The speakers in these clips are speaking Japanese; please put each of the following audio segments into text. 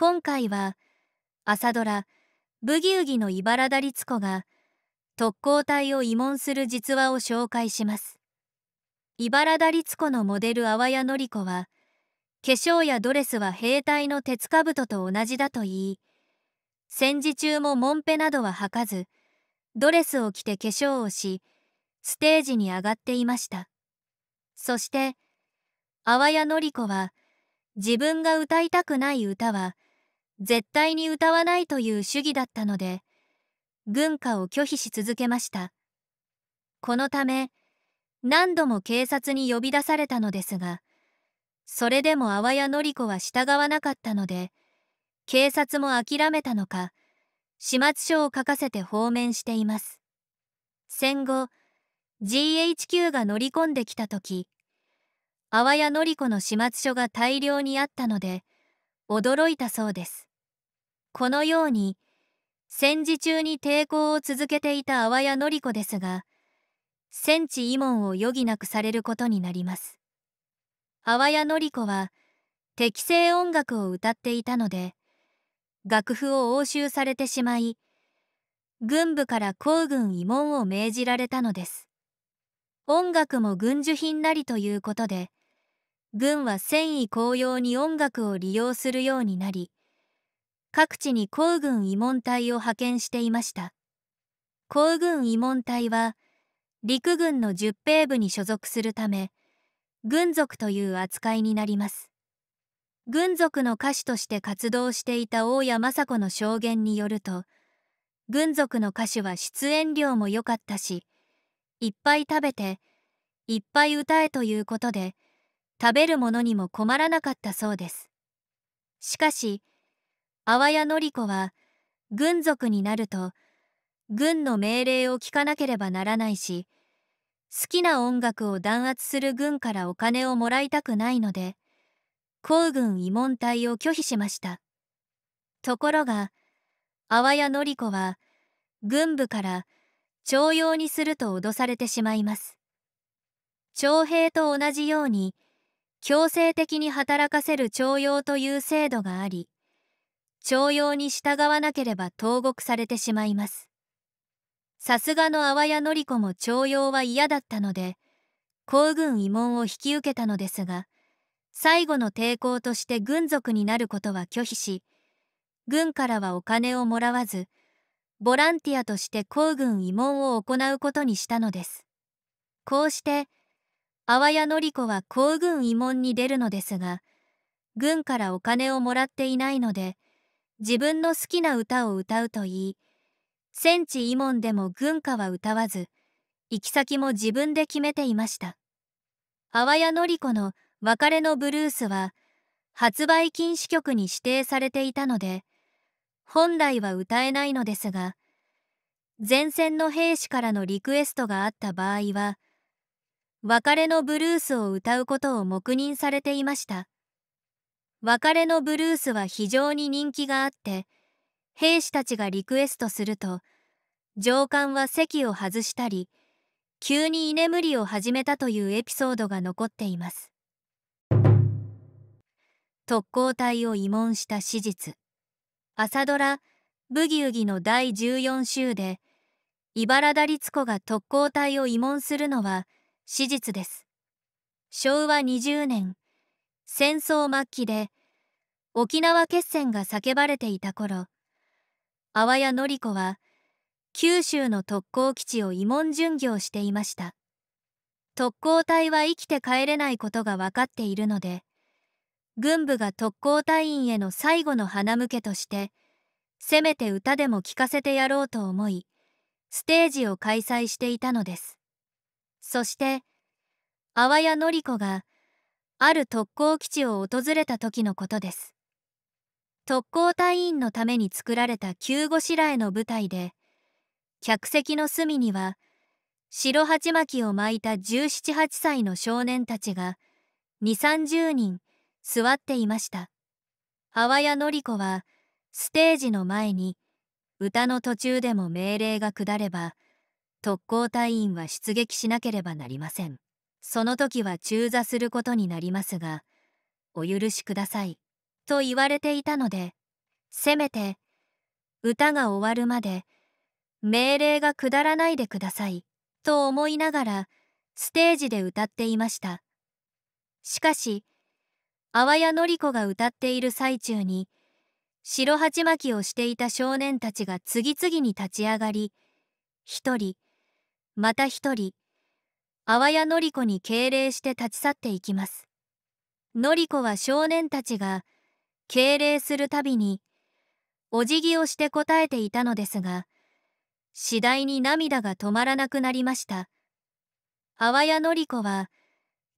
今回は朝ドラ「ブギウギの茨田律子」が特攻隊を慰問する実話を紹介します茨田律子のモデル阿波谷典子は化粧やドレスは兵隊の鉄兜と同じだと言い戦時中ももんぺなどは履かずドレスを着て化粧をしステージに上がっていましたそして阿波谷典子は自分が歌いたくない歌は「絶対に歌わないという主義だったので、軍歌を拒否し続けました。このため、何度も警察に呼び出されたのですが、それでも阿波屋の子は従わなかったので、警察も諦めたのか、始末書を書かせて放免しています。戦後、GHQ が乗り込んできた時、阿波屋の子の始末書が大量にあったので、驚いたそうです。このように戦時中に抵抗を続けていた阿波屋紀子ですが戦地慰問を余儀なくされることになります阿波屋紀子は適正音楽を歌っていたので楽譜を押収されてしまい軍部から皇軍慰問を命じられたのです音楽も軍需品なりということで軍は戦意高揚に音楽を利用するようになり各地に皇軍慰問隊を派遣していました皇軍慰問隊は陸軍の十兵部に所属するため軍属という扱いになります軍属の歌手として活動していた大谷雅子の証言によると軍属の歌手は出演料も良かったしいっぱい食べていっぱい歌えということで食べるものにも困らなかったそうですしかし阿波屋典子は軍属になると軍の命令を聞かなければならないし好きな音楽を弾圧する軍からお金をもらいたくないので皇軍慰問隊を拒否しましたところが阿波屋典子は軍部から徴用にすると脅されてしまいます徴兵と同じように強制的に働かせる徴用という制度があり朝用に従わなければ投獄されてしまいます。さすがの阿波屋典子も朝用は嫌だったので、皇軍慰問を引き受けたのですが、最後の抵抗として軍属になることは拒否し、軍からはお金をもらわず、ボランティアとして皇軍慰問を行うことにしたのです。こうして、阿波屋典子は皇軍慰問に出るのですが、軍からお金をもらっていないので、自分の好きな歌を歌うといい戦地慰問でも軍歌は歌わず行き先も自分で決めていました阿波谷紀子の「別れのブルース」は発売禁止曲に指定されていたので本来は歌えないのですが前線の兵士からのリクエストがあった場合は別れのブルースを歌うことを黙認されていました別れのブルースは非常に人気があって兵士たちがリクエストすると上官は席を外したり急に居眠りを始めたというエピソードが残っています特攻隊を慰問した史実朝ドラ「ブギウギ」の第14週で茨田律子が特攻隊を慰問するのは史実です昭和20年戦争末期で沖縄決戦が叫ばれていた頃阿波屋紀子は九州の特攻基地を慰問巡業していました特攻隊は生きて帰れないことが分かっているので軍部が特攻隊員への最後の花向けとしてせめて歌でも聴かせてやろうと思いステージを開催していたのですそして阿波屋紀子が「ある特攻基地を訪れた時のことです特攻隊員のために作られた救護らえの舞台で客席の隅には白鉢巻きを巻いた1 7 8歳の少年たちが2 3 0人座っていました阿波谷典子はステージの前に歌の途中でも命令が下れば特攻隊員は出撃しなければなりませんその時は中座することになりますが、お許しください、と言われていたので、せめて、歌が終わるまで、命令がくだらないでください、と思いながら、ステージで歌っていました。しかし、阿波屋の子が歌っている最中に、白鉢巻きをしていた少年たちが次々に立ち上がり、一人、また一人、阿波屋のり子に敬礼して立ち去っていきます。のり子は少年たちが敬礼するたびにお辞儀をして答えていたのですが次第に涙が止まらなくなりました阿波屋のり子は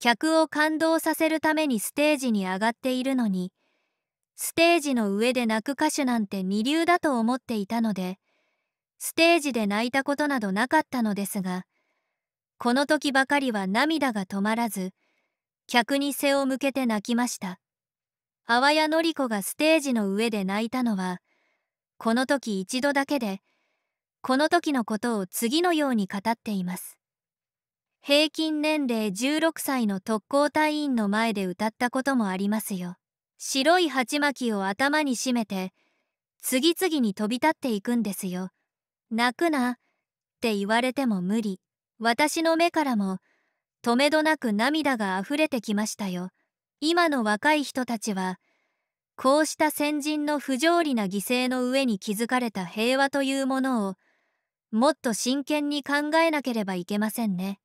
客を感動させるためにステージに上がっているのにステージの上で泣く歌手なんて二流だと思っていたのでステージで泣いたことなどなかったのですがこの時ばかりは涙が止まらず、客に背を向けて泣きました。阿波のり子がステージの上で泣いたのは、この時一度だけで、この時のことを次のように語っています。平均年齢16歳の特攻隊員の前で歌ったこともありますよ。白い鉢巻きを頭にしめて、次々に飛び立っていくんですよ。泣くなって言われても無理。私の目からもとめどなく涙があふれてきましたよ。今の若い人たちは、こうした先人の不条理な犠牲の上に築かれた平和というものを、もっと真剣に考えなければいけませんね。